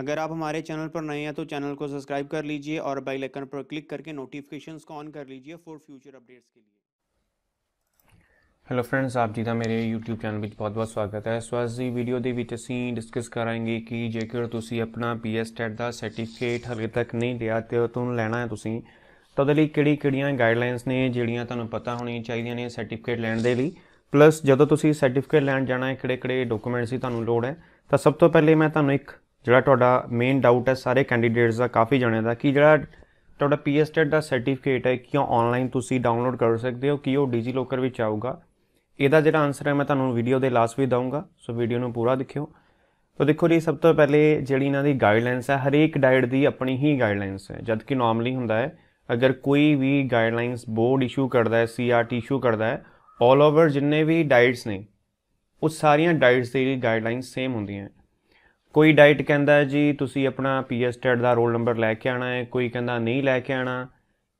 अगर आप हमारे चैनल पर नए हैं तो चैनल को सब्सक्राइब कर लीजिए और बेल आइकन पर क्लिक करके नोटिफिकेशंस को ऑन कर लीजिए फॉर फ्यूचर अपडेट्स के लिए ਹੈਲੋ ਫਰੈਂਡਸ ਆਪ ਜੀ ਦਾ ਮੇਰੇ YouTube ਚੈਨਲ ਵਿੱਚ ਬਹੁਤ-ਬਹੁਤ ਸਵਾਗਤ ਹੈ ਸੋ ਅੱਜ ਦੀ ਵੀਡੀਓ ਦੇ ਵਿੱਚ ਅਸੀਂ ਡਿਸਕਸ ਕਰਾਂਗੇ ਕਿ ਜੇਕਰ ਤੁਸੀਂ ਆਪਣਾ PS Stat ਦਾ ਸਰਟੀਫਿਕੇਟ ਹਲੇ ਤੱਕ ਨਹੀਂ ਲਿਆ ਤੇ ਤੁਹਾਨੂੰ ਲੈਣਾ ਹੈ ਤੁਸੀਂ ਤਾਂ ਉਹਦੇ ਲਈ ਕਿਹੜੀ-ਕਿਹੜੀਆਂ ਗਾਈਡਲਾਈਨਸ ਨੇ ਜਿਹੜੀਆਂ ਤੁਹਾਨੂੰ ਪਤਾ ਹੋਣੀਆਂ ਚਾਹੀਦੀਆਂ ਨੇ ਸਰਟੀਫਿਕੇਟ ਲੈਣ ਦੇ ਲਈ ਪਲੱਸ ਜਦੋਂ ਤੁਸੀਂ ਸਰਟੀਫਿਕੇਟ ਲੈਣ ਜਾਣਾ ਹੈ ਕਿਹੜੇ-ਕਿਹੜੇ ਡਾਕੂਮੈਂਟਸ ਦੀ ਤੁਹਾਨੂੰ ਲੋੜ ਹੈ ਤਾਂ ਸਭ ਤੋਂ ਪਹਿਲੇ ਮੈਂ ਤੁਹਾਨੂੰ ਇੱਕ ਜਿਹੜਾ ਤੁਹਾਡਾ ਮੇਨ ਡਾਊਟ ਹੈ ਸਾਰੇ ਕੈਂਡੀਡੇਟਸ ਦਾ ਕਾਫੀ ਜਣਿਆਂ ਦਾ ਕਿ ਜਿਹੜਾ ਤੁਹਾਡਾ ਪੀਐਸਟੈਟ e ਦਾ ਸਰਟੀਫਿਕੇਟ ਹੈ ਕਿਉਂ ਆਨਲਾਈਨ ਤੁਸੀਂ ਡਾਊਨਲੋਡ ਕਰ ਸਕਦੇ ਹੋ ਕਿ ਉਹ ਡੀਜੀ ਲੋਕਰ ਵਿੱਚ ਆਊਗਾ ਇਹਦਾ ਜਿਹੜਾ ਆਨਸਰ ਹੈ ਮੈਂ ਤੁਹਾਨੂੰ ਵੀਡੀਓ ਦੇ ਲਾਸਟ ਵੀ ਦਊਂਗਾ ਸੋ ਵੀਡੀਓ ਨੂੰ ਪੂਰਾ ਦੇਖਿਓ ਤਾਂ ਦੇਖੋ ਜੀ ਸਭ ਤੋਂ ਪਹਿਲੇ ਜਿਹੜੀ ਇਹਨਾਂ ਦੀ ਗਾਈਡਲਾਈਨਸ ਹੈ ਹਰੇਕ ਡਾਈਟ ਦੀ ਆਪਣੀ ਹੀ ਗਾਈਡਲਾਈਨਸ ਹੈ ਜਦ ਕਿ ਨਾਰਮਲੀ ਹੁੰਦਾ ਹੈ ਅਗਰ ਕੋਈ ਵੀ ਗਾਈਡਲਾਈਨਸ ਬੋਰਡ ਇਸ਼ੂ ਕਰਦਾ ਹੈ ਸੀਆਰਟੀ ਇਸ਼ੂ ਕਰਦਾ ਹੈ ਆਲ ਓਵਰ ਜਿੰਨੇ ਵੀ ਡਾਈਟਸ ਨੇ ਉਹ ਸਾਰੀਆਂ ਡਾਈਟਸ ਦੀ ਗਾਈਡਲਾਈਨ ਸੇਮ ਹੁੰਦੀਆਂ ਕੋਈ ਡਾਈਟ ਕਹਿੰਦਾ ਹੈ ਜੀ ਤੁਸੀਂ ਆਪਣਾ ਪੀਐਸ ਟੈਡ ਦਾ ਰੋਲ ਨੰਬਰ ਲੈ ਕੇ ਆਣਾ ਹੈ ਕੋਈ ਕਹਿੰਦਾ ਨਹੀਂ ਲੈ ਕੇ ਆਣਾ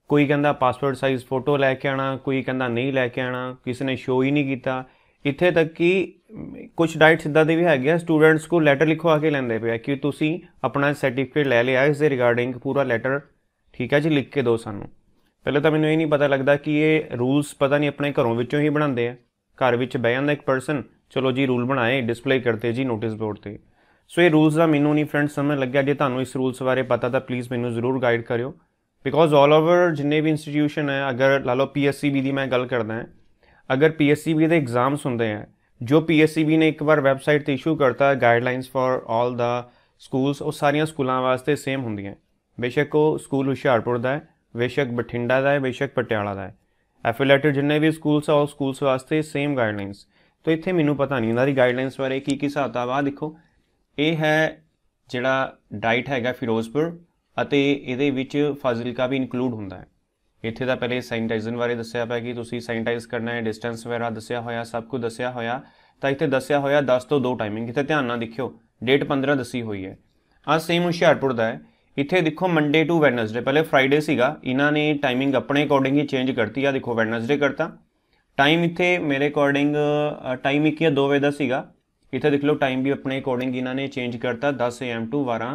ਕੋਈ ਕਹਿੰਦਾ ਪਾਸਪੋਰਟ ਸਾਈਜ਼ ਫੋਟੋ ਲੈ ਕੇ ਆਣਾ ਕੋਈ ਕਹਿੰਦਾ ਨਹੀਂ ਲੈ ਕੇ ਆਣਾ ਕਿਸੇ ਨੇ ਸ਼ੋ ਹੀ ਨਹੀਂ ਕੀਤਾ ਇੱਥੇ ਤੱਕ ਕਿ ਕੁਝ ਡਾਈਟਸ ਇਦਾਂ ਦੇ ਵੀ ਹੈਗੇ ਆ ਸਟੂਡੈਂਟਸ ਕੋ ਲੈਟਰ ਲਿਖਵਾ ਕੇ ਲੈਂਦੇ ਪਿਆ ਕਿ ਤੁਸੀਂ ਆਪਣਾ ਸਰਟੀਫਿਕੇਟ ਲੈ ਲਿਆ ਇਸ ਦੇ ਰਿਗਾਰਡਿੰਗ ਪੂਰਾ ਲੈਟਰ ਠੀਕ ਹੈ ਜੀ ਲਿਖ ਕੇ ਦਿਓ ਸਾਨੂੰ ਪਹਿਲੇ ਤਾਂ ਮੈਨੂੰ ਇਹ ਨਹੀਂ ਪਤਾ ਲੱਗਦਾ ਕਿ ਇਹ ਰੂਲਸ ਪਤਾ ਨਹੀਂ ਆਪਣੇ ਘਰੋਂ ਵਿੱਚੋਂ ਹੀ ਬਣਾਉਂਦੇ ਆ ਘਰ ਵਿੱਚ ਬਹਿ ਜਾਂਦਾ ਇੱਕ ਪਰਸਨ ਚਲੋ ਜੀ ਰੂਲ ਬਣਾਏ ਡਿਸਪਲੇ ਕਰਤੇ ਜੀ ਨੋਟਿਸ ਬੋਰਡ ਤੇ ਸੋ ਇਹ ਰੂਲਸ ਦਾ ਮੈਨੂੰ ਨਹੀਂ ਫਰੈਂਡ ਸਮਝ ਲੱਗਿਆ ਜੇ ਤੁਹਾਨੂੰ ਇਸ ਰੂਲਸ ਬਾਰੇ ਪਤਾ ਤਾਂ ਪਲੀਜ਼ ਮੈਨੂੰ ਜ਼ਰੂਰ ਗਾਈਡ ਕਰਿਓ ਬਿਕੋਜ਼ ਆਲ ਓਵਰ ਜਿੰਨੇ ਵੀ ਇੰਸਟੀਟਿਊਸ਼ਨ ਹੈ ਅਗਰ ਲਾ ਲਓ ਪੀਐਸਸੀਬੀ ਦੀ ਮੈਂ ਗੱਲ ਕਰਦਾ ਹਾਂ ਅਗਰ ਪੀਐਸਸੀਬੀ ਦੇ ਐਗਜ਼ਾਮਸ ਹੁੰਦੇ ਆ ਜੋ ਪੀਐਸਸੀਬੀ ਨੇ ਇੱਕ ਵਾਰ ਵੈਬਸਾਈਟ ਤੇ ਇਸ਼ੂ ਕਰਤਾ guidelines for all the schools ਉਹ ਸਾਰੀਆਂ ਸਕੂਲਾਂ ਵਾਸਤੇ ਸੇਮ ਹੁੰਦੀਆਂ ਬੇਸ਼ੱਕ ਉਹ ਸਕੂਲ ਹੁਸ਼ਿਆਰਪੁਰ ਦਾ ਹੈ ਬੇਸ਼ੱਕ ਬਠਿੰਡਾ ਦਾ ਹੈ ਬੇਸ਼ੱਕ ਪਟਿਆਲਾ ਦਾ ਹੈ ਐਫੀਲੀਏਟਡ ਜਿੰਨੇ ਵੀ ਸਕੂਲਸ ਆ ਉਹ ਸਕੂਲਸ ਵਾਸਤੇ ਸੇਮ ਗਾਈਡਲਾਈਨਸ ਤੋਂ ਇੱਥੇ ਮੈਨੂੰ ਪਤਾ ਨਹੀਂ ਉਹਨਾਂ ਦੀ ਗਾਈਡਲਾਈਨਸ ਬਾਰੇ ਕੀ ਕੀ ਹਿਸਾਬ ਆ ਦੇਖੋ ਇਹ ਹੈ ਜਿਹੜਾ ਡਾਈਟ ਹੈਗਾ ਫਿਰੋਜ਼ਪੁਰ ਅਤੇ ਇਹਦੇ ਵਿੱਚ ਫਾਜ਼ਿਲਕਾ ਵੀ ਇਨਕਲੂਡ ਹੁੰਦਾ ਹੈ ਇੱਥੇ ਦਾ ਪਹਿਲੇ ਸੈਨੀਟਾਈਜ਼ਨ ਬਾਰੇ ਦੱਸਿਆ ਪਿਆ ਕਿ ਤੁਸੀਂ ਸੈਨੀਟਾਈਜ਼ ਕਰਨਾ ਹੈ ਡਿਸਟੈਂਸ ਵਗੈਰਾ ਦੱਸਿਆ ਹੋਇਆ ਸਭ ਕੁਝ ਦੱਸਿਆ ਹੋਇਆ ਤਾਂ ਇੱਥੇ ਦੱਸਿਆ ਹੋਇਆ 10 ਤੋਂ 2 ਟਾਈਮਿੰਗ ਇੱਥੇ ਧਿਆਨ ਨਾਲ ਦੇਖਿਓ ਡੇਟ 15 ਦੱਸੀ ਹੋਈ ਹੈ ਆ ਸੇਮ ਹੁਸ਼ਿਆਰਪੁਰ ਦਾ ਹੈ ਇੱਥੇ ਦੇਖੋ ਮੰਡੇ ਟੂ ਵੈਨਸਡੇ ਪਹਿਲੇ ਫਰਾਈਡੇ ਸੀਗਾ ਇਹਨਾਂ ਨੇ ਟਾਈਮਿੰਗ ਆਪਣੇ ਅਕੋਰਡਿੰਗ ਹੀ ਚੇਂਜ ਕਰਤੀ ਆ ਦੇਖੋ ਵੈਨਸਡੇ ਕਰਤਾ ਟਾਈਮ ਇੱਥੇ ਮੇਰੇ ਅਕੋਰਡਿੰਗ ਟਾਈਮ ਇੱਕ ਜਾਂ 2 ਵਜੇ ਦਾ ਸੀਗਾ ਇੱਥੇ ਦੇਖ ਲਓ ਟਾਈਮ ਵੀ ਆਪਣੇ ਅਕੋਰਡਿੰਗ ਇਹਨਾਂ ਨੇ ਚੇਂਜ ਕਰਤਾ 10 am to 12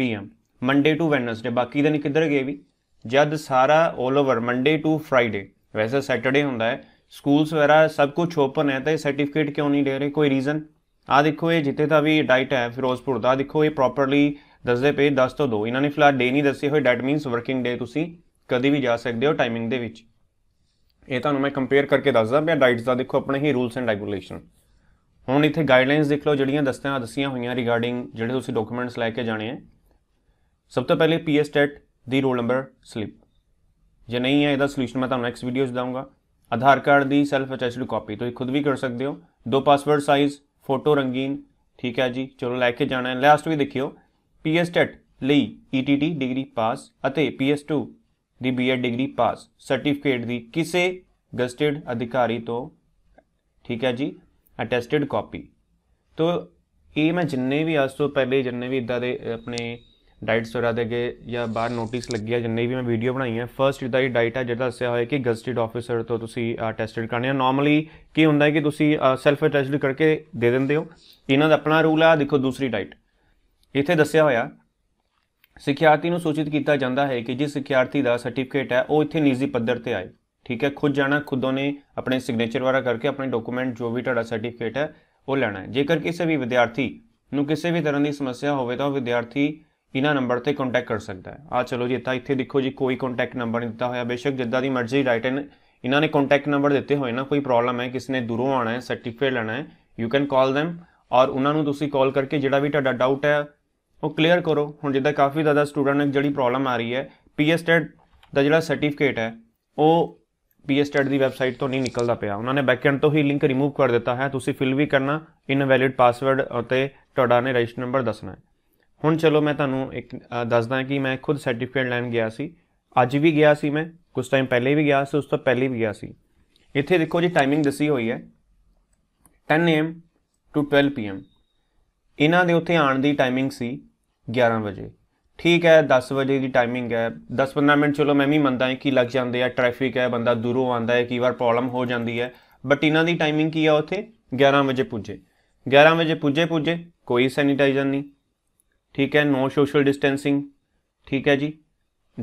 pm Monday to Wednesday ਬਾਕੀ ਦਿਨ ਕਿੱਧਰ ਗਏ ਵੀ ਜਦ ਸਾਰਾ 올 ਓਵਰ ਮੰਡੇ ਟੂ ਫਰਾਈਡੇ ਵੈਸੇ ਸੈਟਰਡੇ ਹੁੰਦਾ ਹੈ ਸਕੂਲਸ ਵਗੈਰਾ ਸਭ ਕੁਝ ਓਪਨ ਹੈ ਤਾਂ ਇਹ ਸਰਟੀਫਿਕੇਟ ਕਿਉਂ ਨਹੀਂ ਦੇ ਰਹੇ ਕੋਈ ਰੀਜ਼ਨ ਆ ਦੇਖੋ ਇਹ ਜਿੱਤੇ ਤਾਂ ਵੀ ਡਾਈਟ ਹੈ ਫਿਰੋਜ਼ਪੁਰ ਦਾ ਦੇਖੋ ਇਹ ਪ੍ਰੋਪਰਲੀ ਦੱਸਦੇ ਪਏ 10 ਤੋਂ 2 ਇਹਨਾਂ ਨੇ ਫਿਲਹਾਲ ਡੇ ਨਹੀਂ ਦੱਸੇ ਹੋਏ ਡੈਟ ਮੀਨਸ ਵਰਕਿੰਗ ਡੇ ਤੁਸੀਂ ਕਦੀ ਵੀ ਜਾ ਸਕਦੇ ਹੋ ਟਾਈਮਿੰਗ ਦੇ ਵਿੱਚ ਇਹ ਤੁਹਾਨੂੰ ਮੈਂ ਕੰਪੇਅਰ ਕਰਕੇ ਦੱਸਦਾ ਪਿਆ ਡਾਈਟਸ ਦਾ ਦੇਖੋ ਆਪਣੇ ਹੀ ਰੂਲਸ ਐਂਡ ਰੈਗੂਲੇਸ਼ਨ ਹੁਣ ਇੱਥੇ ਗਾਈਡਲਾਈਨਸ ਦੇਖ ਲਓ ਜਿਹੜੀਆਂ ਦੱਸਿਆ ਦੱਸੀਆਂ ਹੋਈਆਂ ਰਿਗਾਰਡਿੰਗ ਜਿਹੜੇ ਤੁਸੀਂ ਡਾਕੂਮੈਂਟਸ ਲੈ ਕੇ ਜਾਣੇ ਆ ਸਭ ਤੋਂ ਪਹਿਲੇ ਪੀਐਸ ਟੈਟ e ਦੀ ਰੋਲ ਨੰਬਰ ਸਲਿੱਪ ਜੇ ਨਹੀਂ ਹੈ ਇਹਦਾ ਸੋਲੂਸ਼ਨ ਮੈਂ ਤੁਹਾਨੂੰ ਨੈਕਸਟ ਵੀਡੀਓਜ਼ ਦਵਾਂਗਾ ਆਧਾਰ ਕਾਰਡ ਦੀ ਸੈਲਫ ਅਟੈਸਟਡ ਕਾਪੀ ਤੁਸੀਂ ਖੁਦ ਵੀ ਕਰ ਸਕਦੇ ਹੋ ਦੋ ਪਾਸਵਰਡ ਸਾਈਜ਼ ਫੋਟੋ ਰੰਗੀਨ ਠੀਕ ਹੈ ਜੀ ਚਲੋ ਲੈ ਕੇ ਜਾਣਾ ਹੈ ਲਾਸਟ ਵੀ ਦੇਖਿਓ ਪੀਐਸਟੈਟ e ਲਈ ਈਟੀਟੀ ਡਿਗਰੀ ਪਾਸ ਅਤੇ 2 ਦੀ ਬੀਐਡ ਡਿਗਰੀ ਪਾਸ ਸਰਟੀਫਿਕੇਟ ਦੀ ਕਿਸੇ ਗਸਟਡ ਅਧਿਕਾਰੀ ਤੋਂ ਠੀਕ ਹੈ ਜੀ ਅਟੈਸਟਡ ਕਾਪੀ ਤੋਂ ਇਹ ਮੈਂ ਜਿੰਨੇ ਵੀ ਅੱਜ ਤੋਂ ਪਹਿਲੇ ਜਿੰਨੇ ਵੀ ਇਦਾਂ ਦੇ ਆਪਣੇ ਡਾਈਟ ਸੋਰਾ ਦੇ ਕੇ ਜਾਂ ਬਾਹਰ ਨੋਟਿਸ ਲੱਗਿਆ ਜਿੰਨੇ ਵੀ ਮੈਂ ਵੀਡੀਓ ਬਣਾਈ ਹੈ ਫਰਸਟ ਇਦਾਂ ਦੀ ਡਾਈਟ ਹੈ ਜਿਹੜਾ ਦੱਸਿਆ ਹੋਇਆ ਕਿ ਗਸਟਡ ਆਫੀਸਰ ਤੋਂ ਤੁਸੀਂ ਟੈਸਟਡ ਕਰਨੇ ਆ ਨਾਰਮਲੀ ਕੀ ਹੁੰਦਾ ਹੈ ਕਿ ਤੁਸੀਂ ਸੈਲਫ ਅਟੈਸਟਡ ਕਰਕੇ ਦੇ ਦਿੰਦੇ ਹੋ ਇਹਨਾਂ ਦਾ ਆਪਣਾ ਰੂਲ ਆ ਦੇਖੋ ਦੂਸਰੀ ਡਾਈਟ ਇੱਥੇ ਦੱਸਿਆ ਹੋਇਆ ਸਿੱਖਿਆਰਥੀ ਨੂੰ ਸੂਚਿਤ ਕੀਤਾ ਜਾਂਦਾ ਹੈ ਕਿ ਜਿਸ ਸਿੱਖਿਆਰਥੀ ਦਾ ਸਰਟੀਫਿਕੇਟ ਹੈ ਉਹ ਇੱਥੇ ਨਿੱਜੀ ਪੱਧਰ ਤੇ ਆਏ ਠੀਕ ਹੈ ਖੁਦ ਜਾਣਾ ਖੁਦੋਂ ਨੇ ਆਪਣੇ ਸਿਗਨੇਚਰ ਵਾਰਾ ਕਰਕੇ ਆਪਣੇ ਡਾਕੂਮੈਂਟ ਜੋ ਵੀ ਤੁਹਾਡਾ ਸਰਟੀਫਿਕੇਟ ਹੈ ਉਹ ਲੈਣਾ ਹੈ ਜੇਕਰ ਕਿਸੇ ਵੀ ਵਿਦਿਆਰਥੀ ਨੂੰ ਕਿਸੇ ਵੀ ਤਰ੍ਹਾਂ ਦੀ ਸਮੱਸਿਆ ਹੋਵੇ ਤਾਂ ਉਹ ਵਿਦਿਆਰਥੀ ਇਹਨਾਂ ਨੰਬਰ ਤੇ ਕੰਟੈਕਟ ਕਰ ਸਕਦਾ ਹੈ ਆ ਚਲੋ ਜੀ ਤਾਂ ਇੱਥੇ ਦੇਖੋ ਜੀ ਕੋਈ ਕੰਟੈਕਟ ਨੰਬਰ ਨਹੀਂ ਦਿੱਤਾ ਹੋਇਆ ਬੇਸ਼ੱਕ ਜਿੱਦਾਂ ਦੀ ਮਰਜ਼ੀ ਰਾਈਟ ਇਨ ਇਹਨਾਂ ਨੇ ਕੰਟੈਕਟ ਨੰਬਰ ਦਿੱਤੇ ਹੋਏ ਨਾ ਕੋਈ ਪ੍ਰੋਬਲਮ ਹੈ ਕਿਸ ਨੇ ਦੂਰੋਂ ਆਣਾ ਹੈ ਸਰਟੀਫਿਕੇਟ ਲੈਣਾ ਹੈ ਯੂ ਕੈਨ ਕਾਲ them ਔਰ ਉਹਨਾਂ ਨੂੰ ਤੁਸੀਂ ਕਾਲ ਕਰਕੇ ਜਿਹੜਾ ਵੀ ਤੁਹਾਡਾ ਡਾਊਟ ਹੈ ਉਹ ਕਲੀਅਰ ਕਰੋ ਹੁਣ ਜਿੱਦਾਂ ਕਾਫੀ ਜ਼ਿਆਦਾ ਸਟੂਡੈਂਟ ਨੂੰ ਜਿਹੜੀ ਪ੍ਰੋਬਲਮ ਆ ਰਹੀ ਹੈ ਪੀਐਸਟੈਟ e ਦਾ ਜਿਹੜਾ ਸਰਟੀਫਿਕੇਟ ਹੈ ਉਹ ਪੀਐਸਟੈਟ e ਦੀ ਵੈਬਸਾਈਟ ਤੋਂ ਨਹੀਂ ਨਿਕਲਦਾ ਪਿਆ ਉਹਨਾਂ ਨੇ ਬੈਕਐਂਡ ਤੋਂ ਹੀ ਲਿੰਕ ਰਿਮੂਵ ਕਰ ਦਿੱਤਾ ਹੈ ਤੁਸੀਂ ਫਿਲ ਵੀ ਕਰਨਾ ਇਨਵੈਲਿਡ ਪਾਸਵਰਡ ਅਤੇ ਤੁਹਾਡਾ ਨੇ ਰਜਿਸਟਰ ਨੰਬਰ ਦੱਸਣਾ ਹੈ ਹੁਣ ਚਲੋ ਮੈਂ ਤੁਹਾਨੂੰ ਇੱਕ ਦੱਸਦਾ ਕਿ ਮੈਂ ਖੁਦ ਸਰਟੀਫਿਕੇਟ ਲੈਣ ਗਿਆ ਸੀ ਅੱਜ ਵੀ ਗਿਆ ਸੀ ਮੈਂ ਕੁਝ ਟਾਈਮ ਪਹਿਲੇ ਵੀ ਗਿਆ ਸੀ ਉਸ ਤੋਂ ਪਹਿਲੇ ਵੀ ਗਿਆ ਸੀ ਇੱਥੇ ਦੇਖੋ ਜੀ ਟਾਈਮਿੰਗ ਦੱਸੀ ਹੋਈ ਹੈ 10 am ਟੂ 12 ਪੀਐਮ ਇਹਨਾਂ ਦੇ ਉੱਥੇ ਆਣ ਦੀ ਟਾਈਮਿੰਗ ਸੀ 11 ਵਜੇ ਠੀਕ ਹੈ 10 ਵਜੇ ਦੀ ਟਾਈਮਿੰਗ ਹੈ 10-15 ਮਿੰਟ ਚਲੋ ਮੈਂ ਵੀ ਮੰਨਦਾ ਹਾਂ ਕਿ ਲੱਗ ਜਾਂਦੇ ਆ ਟ੍ਰੈਫਿਕ ਹੈ ਬੰਦਾ ਦੂਰੋਂ ਆਂਦਾ ਹੈ ਕਈ ਵਾਰ ਪ੍ਰੋਬਲਮ ਹੋ ਜਾਂਦੀ ਹੈ ਬਟ ਇਹਨਾਂ ਦੀ ਟਾਈਮਿੰਗ ਕੀ ਆ ਉੱਥੇ 11 ਵਜੇ ਪੁੱਜੇ 11 ਵਜੇ ਪੁੱਜੇ ਪੁੱਜੇ ਕੋਈ ਸੈਨੀਟਾਈਜ਼ਰ ਨਹੀਂ ਠੀਕ ਹੈ ਨੋ ਸੋਸ਼ਲ ਡਿਸਟੈਂਸਿੰਗ ਠੀਕ ਹੈ ਜੀ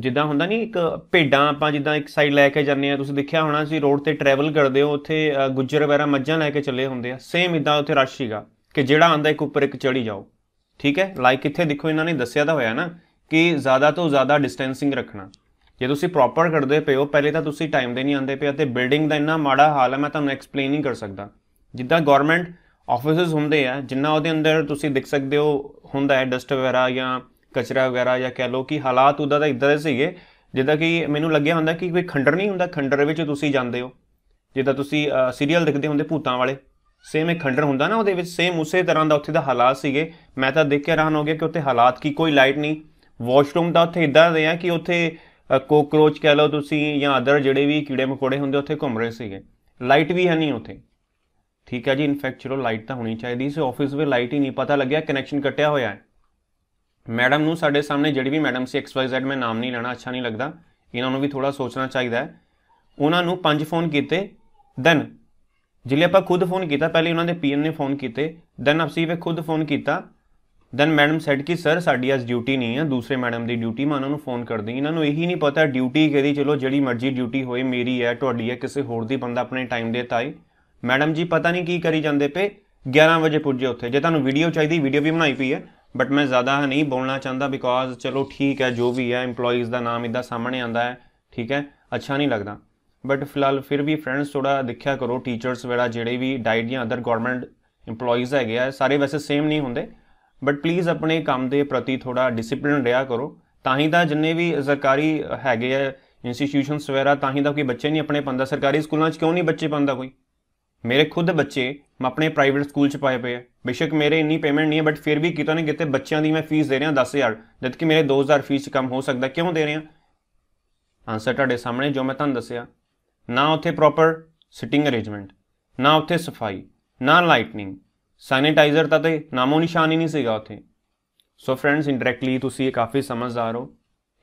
ਜਿੱਦਾਂ ਹੁੰਦਾ ਨਹੀਂ ਇੱਕ ਭੇਡਾਂ ਆਪਾਂ ਜਿੱਦਾਂ ਇੱਕ ਸਾਈਡ ਲੈ ਕੇ ਜਾਂਦੇ ਆ ਤੁਸੀਂ ਦੇਖਿਆ ਹੋਣਾ ਸੀ ਰੋਡ ਤੇ ਟਰੈਵਲ ਕਰਦੇ ਹੋ ਉੱਥੇ ਗੁੱਜਰ ਵਗੈਰਾ ਮੱਝਾਂ ਲੈ ਕੇ ਚੱਲੇ ਹੁੰਦੇ ਆ ਸੇਮ ਇਦਾਂ ਉੱਥੇ ਰਸ਼ ਸੀਗਾ ਕਿ ਜਿਹੜਾ ਆਂਦਾ ਇੱਕ ਉੱਪਰ ਇੱਕ ਚੜੀ ਜਾਓ ਠੀਕ ਹੈ ਲਾਈਕ ਇੱਥੇ ਦੇਖੋ ਇਹਨਾਂ ਨੇ ਦੱਸਿਆ ਤਾਂ ਹੋਇਆ ਨਾ ਕਿ ਜ਼ਿਆਦਾ ਤੋਂ ਜ਼ਿਆਦਾ ਡਿਸਟੈਂਸਿੰਗ ਰੱਖਣਾ ਜੇ ਤੁਸੀਂ ਪ੍ਰੋਪਰ ਕਰਦੇ ਪਏ ਹੋ ਪਹਿਲੇ ਤਾਂ ਤੁਸੀਂ ਟਾਈਮ ਦੇ ਨਹੀਂ ਆਂਦੇ ਪਏ ਤੇ ਬਿਲਡਿੰਗ ਦਾ ਇੰਨਾ ਮਾੜਾ ਹਾਲ ਹੈ ਮੈਂ ਤੁਹਾਨੂੰ ਐਕਸਪਲੇਨ ਨਹੀਂ ਕਰ ਸਕਦਾ ਜਿੱਦਾਂ ਗਵਰਨਮੈਂਟ ਆਫਿਸਸ ਹੁੰਦੇ ਆ ਜਿੰਨਾ ਉਹਦੇ ਅੰਦਰ ਤੁਸੀਂ ਦੇਖ ਸਕਦੇ ਹੋ ਹੁੰਦਾ ਹੈ ਡਸਟ ਵਗੈਰਾ ਜਾਂ ਕਚਰਾ ਵਗੈਰਾ ਜਾਂ ਕਹਿ ਲੋ ਕਿ ਹਾਲਾਤ ਉਦਾਂ ਦਾ ਇਦਾਂ ਦੇ ਸੀਗੇ ਜਿੱਦਾਂ ਕਿ ਮੈਨੂੰ ਲੱਗਿਆ ਹੁੰਦਾ ਕਿ ਕੋਈ ਖੰਡਰ ਨਹੀਂ ਹੁੰਦਾ ਖੰਡਰ ਵਿੱਚ ਤੁਸੀਂ ਜਾਂਦੇ ਹੋ ਜਿੱਦਾਂ ਤੁਸੀਂ ਸੀਰੀਅਲ ਦੇਖਦੇ ਹੁੰਦੇ ਭੂਤਾਂ ਵਾਲੇ ਸੇਮ ਇੱਕ ਖੰਡਰ ਹੁੰਦਾ ਨਾ ਉਹਦੇ ਵਿੱਚ ਸੇਮ ਉਸੇ ਤਰ੍ਹਾਂ ਦਾ ਉੱਥੇ ਦਾ ਹਾਲਾਤ ਸੀਗੇ ਮੈਂ ਤਾਂ ਦੇਖ ਕੇ ਹੈਰਾਨ ਹੋ ਗਿਆ ਕਿ ਉੱਥੇ ਹਾਲਾਤ ਕੀ ਕੋਈ ਲਾਈਟ ਨਹੀਂ ਵਾਸ਼ਰੂਮ ਦਾ ਉੱਥੇ ਇਦਾਂ ਦੇ ਆ ਕਿ ਉੱਥੇ ਕੋਕਰੋਚ ਕਹਿ ਲਓ ਤੁਸੀਂ ਜਾਂ ਅਦਰ ਜਿਹੜੇ ਵੀ ਕੀੜੇ ਮਕੋੜੇ ਹੁੰਦੇ ਉੱਥੇ ਘੁੰਮ ਰਹੇ ਸੀਗੇ ਲਾਈਟ ਵੀ ਹੈ ਨਹੀਂ ਉੱਥੇ ਠੀਕ ਹੈ ਜੀ ਇਨਫੈਕਟ ਚਲੋ ਲਾਈਟ ਤਾਂ ਹੋਣੀ ਚਾਹੀਦੀ ਸੀ ਆਫਿਸ ਵਿੱਚ ਲਾਈਟ ਹੀ ਨਹੀਂ ਪਤਾ ਲੱਗਿਆ ਕਨੈਕਸ਼ਨ ਕੱਟਿਆ ਹੋਇਆ ਹੈ ਮੈਡਮ ਨੂੰ ਸਾਡੇ ਸਾਹਮਣੇ ਜਿਹੜੀ ਵੀ ਮੈਡਮ ਸੀ ਐਕਸ ਵਾਈ ਜ਼ੈਡ ਮੈਂ ਨਾਮ ਨਹੀਂ ਲੈਣਾ ਅੱਛਾ ਨਹੀਂ ਲੱਗਦਾ ਇਹਨਾਂ ਨੂੰ ਵੀ ਥੋੜਾ ਸੋਚਣਾ ਚਾਹੀਦਾ ਹੈ ਉਹਨਾਂ ਨੂੰ ਪੰਜ ਫੋਨ ਕੀਤੇ ਦੈਨ ਜਿਲੇ ਆਪਾਂ ਖੁਦ ਫੋਨ ਕੀਤਾ ਪਹਿਲੇ ਉਹਨਾਂ ਦੇ ਪੀਐਨ ਨੇ ਫੋਨ ਕੀਤੇ ਦੈਨ ਅਸੀਂ ਵੀ ਖੁਦ ਫੋਨ ਕੀਤਾ ਦੈਨ ਮੈਡਮ ਸੈਡ ਕਿ ਸਰ ਸਾਡੀ ਅੱਜ ਡਿਊਟੀ ਨਹੀਂ ਹੈ ਦੂਸਰੇ ਮੈਡਮ ਦੀ ਡਿਊਟੀ ਮੈਂ ਉਹਨਾਂ ਨੂੰ ਫੋਨ ਦਿੰਦੀ ਇਹਨਾਂ ਨੂੰ ਇਹੀ ਨਹੀਂ ਪਤਾ ਡਿਊਟੀ ਕਿਹਦੀ ਚਲੋ ਜਿਹੜੀ ਮਰਜ਼ੀ ਡਿਊਟੀ ਹੋਏ ਮੇਰੀ ਹੈ ਤੁਹਾਡੀ ਹੈ ਕਿਸੇ ਹੋਰ ਦੀ ਬੰਦਾ ਆਪਣੇ ਟਾਈਮ ਦੇ ਤਾਈ ਮੈਡਮ ਜੀ ਪਤਾ ਨਹੀਂ ਕੀ ਕਰੀ ਜਾਂਦੇ ਪਏ 11 ਵਜੇ ਪੁੱਜੇ ਉੱਥੇ ਜੇ ਤੁਹਾਨੂੰ ਵੀਡੀਓ ਚਾਹੀਦੀ ਵੀਡੀਓ ਵੀ ਬਣਾਈ ਪਈ ਹੈ ਬਟ ਮੈਂ ਜ਼ਿਆਦਾ ਨਹੀਂ ਬੋਲਣਾ ਚਾਹੁੰਦਾ ਬਿਕੋਜ਼ ਚਲੋ ਠੀਕ ਹੈ ਜੋ ਵੀ ਹੈ EMPLOYEES ਦਾ ਨਾਮ ਇਦਾਂ ਸਾਹਮਣੇ ਆਂਦਾ ਹੈ ਠੀਕ ਹੈ ਅੱਛਾ ਨਹੀਂ ਲੱਗਦਾ ਬਟ ਫਿਲਹਾਲ ਫਿਰ ਵੀ ਫਰੈਂਡਸ ਥੋੜਾ ਦੇਖਿਆ ਕਰੋ ਟੀਚਰਸ ਵਗੈਰਾ ਜਿਹੜੇ ਵੀ ਡਾਈਟ ਜਾਂ ਅਦਰ ਗਵਰਨਮੈਂਟ EMPLOYEES ਹੈਗੇ ਆ ਸਾਰੇ ਵੈਸੇ ਸੇਮ ਨਹੀਂ ਹੁੰਦੇ ਬਟ ਪਲੀਜ਼ ਆਪਣੇ ਕੰਮ ਦੇ ਪ੍ਰਤੀ ਥੋੜਾ ਡਿਸਪਲਿਨ ਰਿਆ ਕਰੋ ਤਾਂ ਹੀ ਤਾਂ ਜਿੰਨੇ ਵੀ ਸਰਕਾਰੀ ਹੈਗੇ ਆ ਇੰਸਟੀਟਿਊਸ਼ਨਸ ਵਗੈਰਾ ਤਾਂ ਹੀ ਤਾਂ ਕੋਈ ਬੱਚੇ ਨਹੀਂ ਆਪਣੇ ਪੰਦਾ ਸਰਕਾਰੀ ਸਕੂਲਾਂ 'ਚ ਕਿਉਂ ਨਹੀਂ ਬੱਚੇ ਪੰਦਾ ਕੋਈ ਮੇਰੇ ਖੁਦ ਬੱਚੇ ਮੈਂ ਆਪਣੇ ਪ੍ਰਾਈਵੇਟ ਸਕੂਲ 'ਚ ਪਾਏ ਪਏ ਆ ਬਿਸ਼ੱਕ ਮੇਰੇ ਇੰਨੀ ਪੇਮੈਂਟ ਨਹੀਂ ਹੈ ਬਟ ਫਿਰ ਵੀ ਕਿਤੋਂ ਨਾ ਕਿਤੇ ਬੱਚਿਆਂ ਦੀ ਮੈਂ ਫੀਸ ਦੇ ਰਿਹਾ 10000 ਜਦਕਿ ਮੇਰੇ 2000 ਫੀਸ 'ਚ ਕਮ ਹੋ ਸਕਦਾ ਕਿਉਂ ਦੇ ਰਿਹਾ ਆਨਸਰ ਤੁਹਾਡੇ ਸਾਹਮਣੇ ਜੋ ਮੈਂ ਤੁਹਾਨੂੰ ਦੱਸਿਆ ਨਾ ਉੱਥੇ ਪ੍ਰੋਪਰ ਸਿਟਿੰਗ ਅਰੇਂਜਮੈਂਟ ਨਾ ਉੱਥੇ ਸਫਾਈ ਨਾ ਲਾਈਟਨਿੰਗ ਸੈਨੀਟਾਈਜ਼ਰ ਤਾਂ ਤੇ ਨਾਮੋ ਨਿਸ਼ਾਨ ਹੀ ਨਹੀਂ ਸੀਗਾ ਉੱਥੇ ਸੋ ਫਰੈਂਡਸ ਇਨਡਾਇਰੈਕਟਲੀ ਤੁਸੀਂ ਇਹ ਕਾਫੀ ਸਮਝਦਾਰ ਹੋ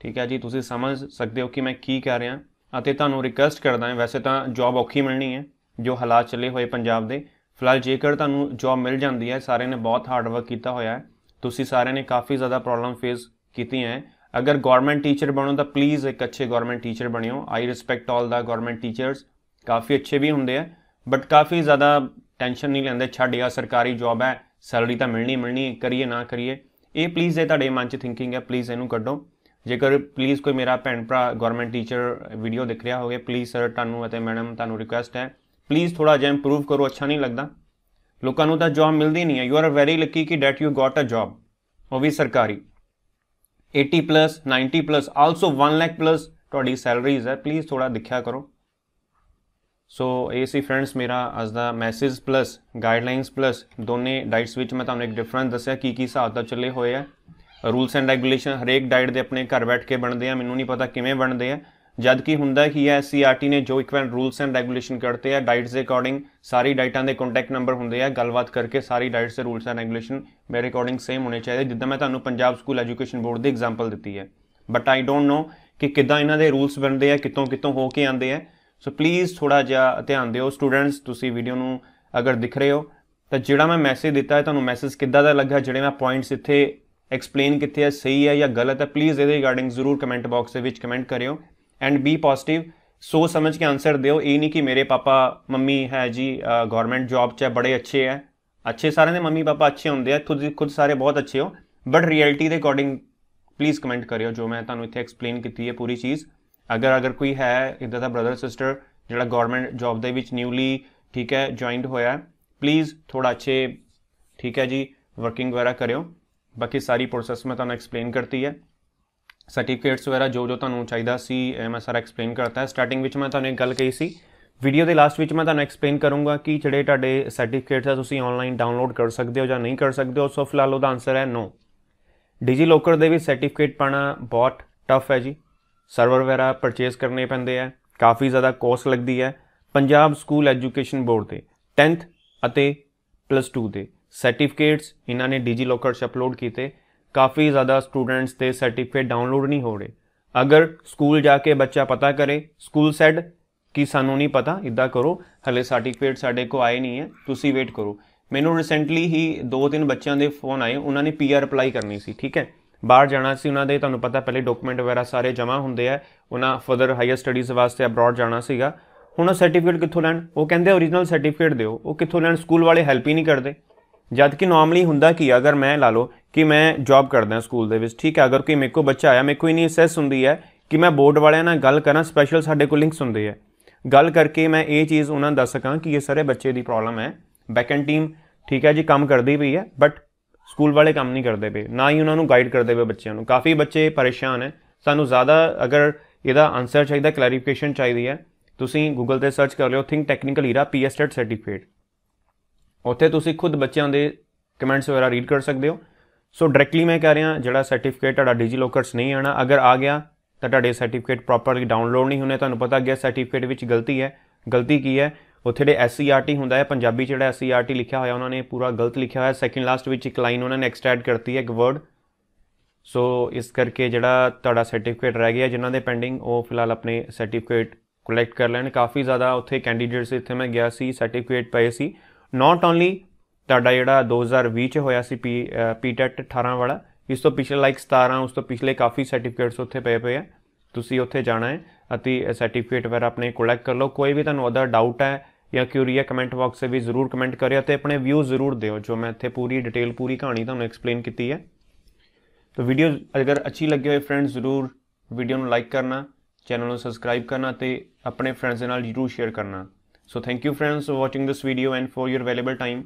ਠੀਕ ਹੈ ਜੀ ਤੁਸੀਂ ਸਮਝ ਸਕਦੇ ਹੋ ਕਿ ਮੈਂ ਕੀ ਕਹਿ ਰਿਹਾ ਅਤੇ ਤੁਹਾਨੂੰ ਰਿਕਵੈਸਟ ਕਰਦਾ ਹਾਂ ਵੈਸੇ ਤਾਂ ਜੌਬ ਔਖੀ ਮਿਲਣੀ ਹੈ ਜੋ ਹਾਲਾਤ ਚੱਲੇ ਹੋਏ ਪੰਜਾਬ ਦੇ ਫਿਲਹਾਲ ਜੇਕਰ ਤੁਹਾਨੂੰ ਜੌਬ ਮਿਲ ਜਾਂਦੀ ਹੈ ਸਾਰੇ ਨੇ ਬਹੁਤ ਹਾਰਡ ਵਰਕ ਕੀਤਾ ਹੋਇਆ ਹੈ ਤੁਸੀਂ ਸਾਰਿਆਂ ਨੇ ਕਾਫੀ ਜ਼ਿਆਦਾ ਪ੍ਰੋਬਲਮ ਫੇਸ ਕੀਤੀਆਂ ਹੈ ਅਗਰ ਗਵਰਨਮੈਂਟ ਟੀਚਰ ਬਣੋ ਤਾਂ ਪਲੀਜ਼ ਇੱਕ ਅੱਛੇ ਗਵਰਨਮੈਂਟ ਟੀਚਰ ਬਣਿਓ ਆਈ ਰਿਸਪੈਕਟ ਆਲ ਦਾ ਗਵਰਨਮੈਂਟ ਟੀਚਰਸ ਕਾਫੀ ਅੱਛੇ ਵੀ ਹੁੰਦੇ ਆ ਬਟ ਕਾਫੀ ਜ਼ਿਆਦਾ ਟੈਨਸ਼ਨ ਨਹੀਂ ਲੈਂਦੇ ਛੱਡ ਯਾ ਸਰਕਾਰੀ ਜੌਬ ਹੈ ਸੈਲਰੀ ਤਾਂ ਮਿਲਣੀ ਮਿਲਣੀ ਕਰੀਏ ਨਾ ਕਰੀਏ ਇਹ ਪਲੀਜ਼ ਇਹ ਤੁਹਾਡੇ ਮਨ 'ਚ ਥਿੰਕਿੰਗ ਹੈ ਪਲੀਜ਼ ਇਹਨੂੰ ਕੱਢੋ ਜੇਕਰ ਪਲੀਜ਼ ਕੋਈ ਮੇਰਾ ਭੈਣ ਭਰਾ ਗਵਰਨਮੈਂਟ ਟੀਚਰ ਵੀਡੀਓ ਦੇਖ ਰਿਹਾ ਹੋਵੇ ਪਲੀਜ਼ ਸਰ ਤੁਹਾਨੂੰ ਅਤੇ ਮੈਡਮ ਤੁਹਾਨੂੰ ਰਿਕੁਐਸਟ ਹੈ ਪਲੀਜ਼ ਥੋੜਾ ਜਿਹਾ ਇੰਪਰੂਵ ਕਰੋ ਅੱਛਾ ਨਹੀਂ ਲੱਗਦਾ ਲੋਕਾਂ ਨੂੰ ਤਾਂ ਜੌਬ ਮਿਲਦੀ ਨਹੀਂ ਹੈ ਯੂ ਆਰ ਵੈਰੀ ਲੱਕੀ ਕਿ that you got a job ਉਹ ਵੀ ਸਰਕਾਰੀ 80 plus 90 plus also 1 lakh plus ਤੁਹਾਡੀ ਸੈਲਰੀਜ਼ ਹੈ ਪਲੀਜ਼ ਥੋੜਾ ਦਿਖਿਆ ਕਰੋ ਸੋ ਇਹ ਸੀ ਫਰੈਂਡਸ ਮੇਰਾ ਅੱਜ ਦਾ ਮੈਸੇਜ ਪਲੱਸ ਗਾਈਡਲਾਈਨਸ ਪਲੱਸ ਦੋਨੇ ਡਾਈਟਸ ਵਿੱਚ ਮੈਂ ਤੁਹਾਨੂੰ ਇੱਕ ਡਿਫਰੈਂਸ ਦੱਸਿਆ ਕੀ ਕੀ ਹਿਸਾਬ ਦਾ ਚੱਲੇ ਹੋਏ ਆ ਰੂਲਸ ਐਂਡ ਰੈਗੂਲੇਸ਼ਨ ਹਰੇਕ ਡਾਈਟ ਦੇ ਆਪਣੇ ਘਰ ਬੈਠ ਕੇ ਬਣਦੇ ਆ ਮੈਨੂੰ ਨਹੀਂ ਪਤਾ ਕਿਵੇਂ ਬਣਦੇ ਆ ਜਦ ਕੀ ਹੁੰਦਾ ਕੀ ਹੈ ਐਸਸੀਆਰਟੀ ਨੇ ਜੋ ਇਕਵਲ ਰੂਲਸ ਐਂਡ ਰੈਗੂਲੇਸ਼ਨ ਕਰਤੇ ਆ ਡਾਈਟਸ ਦੇ ਅਕੋਰਡਿੰਗ ਸਾਰੀ ਡਾਈਟਾਂ ਦੇ ਕੰਟੈਕਟ ਨੰਬਰ ਹੁੰਦੇ ਆ ਗੱਲਬਾਤ ਕਰਕੇ ਸਾਰੀ ਡਾਈਟਸ ਦੇ ਰੂਲਸ ਐਂਡ ਰੈਗੂਲੇਸ਼ਨ ਮੇਰੇ ਅਕੋਰਡਿੰਗ ਸੇਮ ਹੋਣੇ ਚਾਹੀਦੇ ਜਿੱਦਾਂ ਮੈਂ ਤੁਹਾਨੂੰ ਪੰਜਾਬ ਸਕੂਲ ਐਜੂਕੇਸ਼ਨ ਬੋਰਡ ਦੀ ਐਗਜ਼ਾਮਪਲ ਦਿੱਤੀ ਹੈ ਬਟ ਆਈ ਡੋਨਟ ਨੋ ਕਿ ਕਿੱਦਾਂ ਇਹਨਾਂ ਦੇ ਰੂਲਸ ਬਣਦੇ ਆ ਕਿਤੋਂ ਕਿਤੋਂ ਹੋ ਕੇ ਆਉਂਦੇ ਆ ਸੋ ਪਲੀਜ਼ ਥੋੜਾ ਜਿਹਾ ਧਿਆਨ ਦਿਓ ਸਟੂਡੈਂਟਸ ਤੁਸੀਂ ਵੀਡੀਓ ਨੂੰ ਅਗਰ ਦਿਖ ਰਹੇ ਹੋ ਤਾਂ ਜਿਹੜਾ ਮੈਂ ਮੈਸੇਜ ਦਿੱਤਾ ਹੈ ਤੁਹਾਨੂੰ ਮੈਸੇਜ ਕਿੱਦਾਂ ਦਾ ਲੱਗਾ ਜਿਹੜੇ ਮੈਂ ਪੁਆਇੰਟਸ ਇੱਥੇ ਐਕਸਪਲੇਨ ਕਿੱਥੇ ਹੈ ਸਹੀ ਹੈ ਜਾਂ ਗਲਤ ਹੈ ਪਲੀਜ਼ ਇਹਦੇ ਰਿਗਾਰਡਿੰਗ ਜ਼ਰੂਰ ਕਮੈਂਟ ਬਾਕਸ ਦੇ ਵਿੱਚ ਕਮੈਂਟ ਕਰਿਓ ਐਂਡ ਬੀ ਪੋਜ਼ਿਟਿਵ ਸੋਚ ਸਮਝ ਕੇ ਆਨਸਰ ਦਿਓ ਇਹ ਨਹੀਂ ਕਿ ਮੇਰੇ ਪਾਪਾ ਮੰਮੀ ਹੈ ਜੀ ਗਵਰਨਮੈਂਟ ਜੌਬ 'ਚ ਬੜੇ ਅੱਛੇ ਐ ਅੱਛੇ ਸਾਰਿਆਂ ਦੇ ਮੰਮੀ ਪਾਪਾ ਅੱਛੇ ਹੁੰਦੇ ਆ ਤੁਸੀਂ ਖੁਦ ਸਾਰੇ ਬਹੁਤ ਅੱਛੇ ਹੋ ਬਟ ਰਿਐਲਿਟੀ ਦੇ ਅਕੋਰਡਿੰਗ ਪਲੀਜ਼ ਕਮੈਂਟ ਕਰਿਓ ਜੋ ਮੈਂ ਤੁਹਾਨੂੰ ਇੱਥੇ ਐਕਸਪਲੇਨ ਕੀਤੀ ਹੈ ਪੂਰੀ ਚੀਜ਼ ਅਗਰ ਅਗਰ ਕੋਈ ਹੈ ਇਦਾਂ ਦਾ ਬ੍ਰਦਰ ਸਿਸਟਰ ਜਿਹੜਾ ਗਵਰਨਮੈਂਟ ਜੌਬ ਦੇ ਵਿੱਚ ਨਿਊਲੀ ਠੀਕ ਹੈ ਜੁਆਇਨਡ ਹੋਇਆ ਪਲੀਜ਼ ਥੋੜਾ ਅੱਛੇ ਠੀਕ ਹੈ ਜੀ ਵਰਕਿੰਗ ਵਗੈਰਾ ਕਰਿਓ ਬਾਕੀ ਸਾਰੀ ਪ੍ਰੋਸੈਸ ਮੈਂ ਤੁਹਾਨੂੰ ਐਕਸਪਲੇਨ ਕਰਤੀ ਹੈ ਸਰਟੀਫਿਕੇਟਸ ਵਗੈਰਾ ਜੋ ਜੋ ਤੁਹਾਨੂੰ ਚਾਹੀਦਾ ਸੀ ਮੈਂ ਸਾਰਾ ਐਕਸਪਲੇਨ ਕਰਤਾ ਹੈ ਸਟਾਰਟਿੰਗ ਵਿੱਚ ਮੈਂ ਤੁਹਾਨੂੰ ਇੱਕ ਗੱਲ ਕਹੀ ਸੀ ਵੀਡੀਓ ਦੇ ਲਾਸਟ ਵਿੱਚ ਮੈਂ ਤੁਹਾਨੂੰ ਐਕਸਪਲੇਨ ਕਰੂੰਗਾ ਕਿ ਜਿਹੜੇ ਤੁਹਾਡੇ ਸਰਟੀਫਿਕੇਟਸ ਆ ਤੁਸੀਂ ਆਨਲਾਈਨ ਡਾਊਨਲੋਡ ਕਰ ਸਕਦੇ ਹੋ ਜਾਂ ਨਹੀਂ ਕਰ ਸਕਦੇ ਹੋ ਸੋ ਫਿਲਹਾਲ ਉਹਦਾ ਆਨਸਰ ਹੈ ਨੋ ਡਿਜੀ ਲੋਕਰ ਦੇ ਵਿੱਚ ਸਰਟੀਫਿਕੇਟ ਪਾਣਾ ਬਹੁਤ ਟਫ ਹੈ ਜੀ ਸਰਵਰ ਵਗੈਰਾ ਪਰਚੇਸ ਕਰਨੇ ਪੈਂਦੇ ਆ ਕਾਫੀ ਜ਼ਿਆਦਾ ਕੋਸਟ ਲੱਗਦੀ ਹੈ ਪੰਜਾਬ ਸਕੂਲ ਐਜੂਕੇਸ਼ਨ ਬੋਰਡ ਦੇ 10th ਅਤੇ ਪਲੱਸ 2 ਦੇ ਸਰਟੀਫਿਕੇਟਸ ਇਹਨਾਂ ਨੇ ਡਿਜੀ ਲੋਕਰ 'ਚ ਅਪਲੋਡ ਕੀਤੇ ਕਾਫੀ ਜ਼ਿਆਦਾ ਸਟੂਡੈਂਟਸ ਤੇ ਸਰਟੀਫਿਕੇਟ ਡਾਊਨਲੋਡ ਨਹੀਂ ਹੋ ਰਹੇ ਅਗਰ ਸਕੂਲ ਜਾ ਕੇ ਬੱਚਾ ਪਤਾ ਕਰੇ ਸਕੂਲ ਸੈਡ ਕਿ ਸਾਨੂੰ ਨਹੀਂ ਪਤਾ ਇਦਾਂ ਕਰੋ ਹਲੇ ਸਰਟੀਫਿਕੇਟ ਸਾਡੇ ਕੋ ਆਏ ਨਹੀਂ ਹੈ ਤੁਸੀਂ ਵੇਟ ਕਰੋ ਮੈਨੂੰ ਰੀਸੈਂਟਲੀ ਹੀ ਦੋ ਤਿੰਨ ਬੱਚਿਆਂ ਦੇ ਫੋਨ ਆਏ ਉਹਨਾਂ ਨੇ ਪੀਆਰ ਅਪਲਾਈ ਕਰਨੀ ਸੀ ਠੀਕ ਹੈ ਬਾਹਰ ਜਾਣਾ ਸੀ ਉਹਨਾਂ ਦੇ ਤੁਹਾਨੂੰ ਪਤਾ ਪਹਿਲੇ ਡਾਕੂਮੈਂਟ ਵਗੈਰਾ ਸਾਰੇ ਜਮ੍ਹਾਂ ਹੁੰਦੇ ਆ ਉਹਨਾਂ ਫਰਦਰ ਹਾਇਰ ਸਟੱਡੀਜ਼ ਵਾਸਤੇ ਅਬਰਾਡ ਜਾਣਾ ਸੀਗਾ ਹੁਣ ਉਹ ਸਰਟੀਫਿਕੇਟ ਕਿੱਥੋਂ ਲੈਣ ਉਹ ਕਹਿੰਦੇ origignal ਸਰਟੀਫਿਕੇਟ ਦਿਓ ਉਹ ਕਿੱਥੋਂ ਲੈਣ ਸਕੂਲ ਵਾਲੇ ਹੈਲਪ ਹੀ ਨਹੀਂ ਕਰਦੇ ਜਦ ਕਿ ਨਾਰਮਲੀ ਹੁੰਦਾ ਕਿ ਅਗਰ ਮੈਂ ਲਾ ਲਓ ਕਿ ਮੈਂ ਜੌਬ ਕਰਦਾ ਸਕੂਲ ਦੇ ਵਿੱਚ ਠੀਕ ਹੈ ਅਗਰ ਕੋਈ ਮੇਰੇ ਕੋ ਬੱਚਾ ਆਇਆ ਮੇਰੇ ਕੋਲ ਇਨੀ ਸੈਸ ਹੁੰਦੀ ਹੈ ਕਿ ਮੈਂ ਬੋਰਡ ਵਾਲਿਆਂ ਨਾਲ ਗੱਲ ਕਰਾਂ ਸਪੈਸ਼ਲ ਸਾਡੇ ਕੋਲ ਲਿੰਕਸ ਹੁੰਦੇ ਆ ਗੱਲ ਕਰਕੇ ਮੈਂ ਇਹ ਚੀਜ਼ ਉਹਨਾਂ ਨੂੰ ਦੱਸ ਸਕਾਂ ਕਿ ਇਹ ਸਾਰੇ ਬੱਚੇ ਦੀ ਪ੍ਰੋਬਲਮ ਹੈ ਐਂਡ ਟੀਮ ਠੀਕ ਹੈ ਜੀ ਕੰਮ ਕਰਦੀ ਪਈ ਹੈ ਬਟ ਸਕੂਲ ਵਾਲੇ ਕੰਮ ਨਹੀਂ ਕਰਦੇ ਪਏ ਨਾ ਹੀ ਉਹਨਾਂ ਨੂੰ ਗਾਈਡ ਕਰਦੇ ਪਏ ਬੱਚਿਆਂ ਨੂੰ ਕਾਫੀ ਬੱਚੇ ਪਰੇਸ਼ਾਨ ਹੈ ਸਾਨੂੰ ਜ਼ਿਆਦਾ ਅਗਰ ਇਹਦਾ ਆਨਸਰ ਚਾਹੀਦਾ ਕਲੈਰੀਫਿਕੇਸ਼ਨ ਚਾਹੀਦੀ ਹੈ ਤੁਸੀਂ ਗੂਗਲ ਤੇ ਸਰਚ ਕਰ ਲਿਓ ਥਿੰਕ ਟੈਕਨੀਕਲ ਹੀਰਾ ਪੀਐਸਟੈਟ ਸਰਟੀਫਿਕੇਟ ਉੱਥੇ ਤੁਸੀਂ ਖੁਦ ਬੱਚਿਆਂ ਦੇ ਕਮੈਂਟਸ ਵਗੈਰਾ ਰੀਡ ਕਰ ਸਕਦੇ ਹੋ ਸੋ ਡਾਇਰੈਕਟਲੀ ਮੈਂ ਕਹਿ ਰਿਹਾ ਜਿਹੜਾ ਸਰਟੀਫਿਕੇਟ ਤੁਹਾਡਾ ਡਿਜੀ ਲੋਕਰਸ ਨਹੀਂ ਆਣਾ ਅਗਰ ਆ ਗਿਆ ਤਾਂ ਤੁਹਾਡੇ ਸਰਟੀਫਿਕੇਟ ਪ੍ਰੋਪਰਲੀ ਡਾਊਨਲੋਡ ਨਹੀਂ ਹੋਣੇ ਤੁਹਾਨੂੰ ਪਤਾ ਗਿਆ ਸਰਟੀਫਿਕੇਟ ਵਿੱਚ ਗਲਤੀ ਹੈ ਗਲਤੀ ਕੀ ਹੈ ਉੱਥੇ ਦੇ SCRT e ਹੁੰਦਾ ਹੈ ਪੰਜਾਬੀ ਜਿਹੜਾ SCRT e ਲਿਖਿਆ ਹੋਇਆ ਉਹਨਾਂ ਨੇ ਪੂਰਾ ਗਲਤ ਲਿਖਿਆ ਹੋਇਆ ਸੈਕਿੰਡ ਲਾਸਟ ਵਿੱਚ ਇੱਕ ਲਾਈਨ ਉਹਨਾਂ ਨੇ ਐਕਸਟਰਾ ਐਡ ਕਰਤੀ ਹੈ ਇੱਕ ਵਰਡ ਸੋ ਇਸ ਕਰਕੇ ਜਿਹੜਾ ਤੁਹਾਡਾ ਸਰਟੀਫਿਕੇਟ ਰਹਿ ਗਿਆ ਜਿਨ੍ਹਾਂ ਦੇ ਪੈਂਡਿੰਗ ਉਹ ਫਿਲਹਾਲ ਆਪਣੇ ਸਰਟੀਫਿਕੇਟ ਕਲੈਕਟ ਕਰ ਲੈਣ ਕਾਫੀ ਜ਼ਿਆਦਾ ਉੱਥੇ ਕੈਂਡੀਡੇਟਸ ਇੱਥੇ ਮੈਂ ਗਿਆ ਸੀ ਸਰਟੀਫਿਕੇਟ ਪਏ ਸੀ ਨਾਟ ਓਨਲੀ ਤੁਹਾਡਾ ਜਿਹੜਾ 2020 ਚ ਹੋਇਆ ਸੀ ਪੀ ਪੀਟੈਟ 18 ਵਾਲਾ ਇਸ ਤੋਂ ਪਿਛਲੇ ਲਾਈਕ 17 ਉਸ ਤੋਂ ਪਿਛਲੇ ਕਾਫੀ ਸਰਟੀਫਿਕੇਟਸ ਉੱਥੇ ਪਏ ਪਏ ਆ ਤੁਸੀਂ ਉੱਥੇ ਜਾਣਾ ਹੈ ਅਤੇ ਸਰਟੀਫਿਕੇਟ ਵਗੈਰਾ ਆਪਣੇ ਕਲੈਕਟ ਕਰ ਲਓ ਕੋਈ ਵੀ ਤੁਹਾਨੂੰ ਅਦਰ ਡਾਊਟ ਹੈ ਜਾਂ ਕਿਉਰੀ ਹੈ ਕਮੈਂਟ ਬਾਕਸ 'ਤੇ ਵੀ ਜ਼ਰੂਰ ਕਮੈਂਟ ਕਰਿਓ ਤੇ ਆਪਣੇ ਵਿਊ ਜ਼ਰੂਰ ਦਿਓ ਜੋ ਮੈਂ ਇੱਥੇ ਪੂਰੀ ਡਿਟੇਲ ਪੂਰੀ ਕਹਾਣੀ ਤੁਹਾਨੂੰ ਐਕਸਪਲੇਨ ਕੀਤੀ ਹੈ ਤਾਂ ਵੀਡੀਓ ਅਗਰ ਅੱਛੀ ਲੱਗੀ ਹੋਵੇ ਫਰੈਂਡਸ ਜ਼ਰੂਰ ਵੀਡੀਓ ਨੂੰ ਲਾਈਕ ਕਰਨਾ ਚੈਨਲ ਨੂੰ ਸਬਸਕ੍ਰਾਈਬ ਕਰਨਾ ਤੇ ਆਪਣੇ ਫਰੈਂਡਸ ਦੇ ਨਾਲ ਜ਼ਰੂਰ ਸ਼ੇਅਰ ਕਰਨਾ so thank you friends for watching this video and for your available time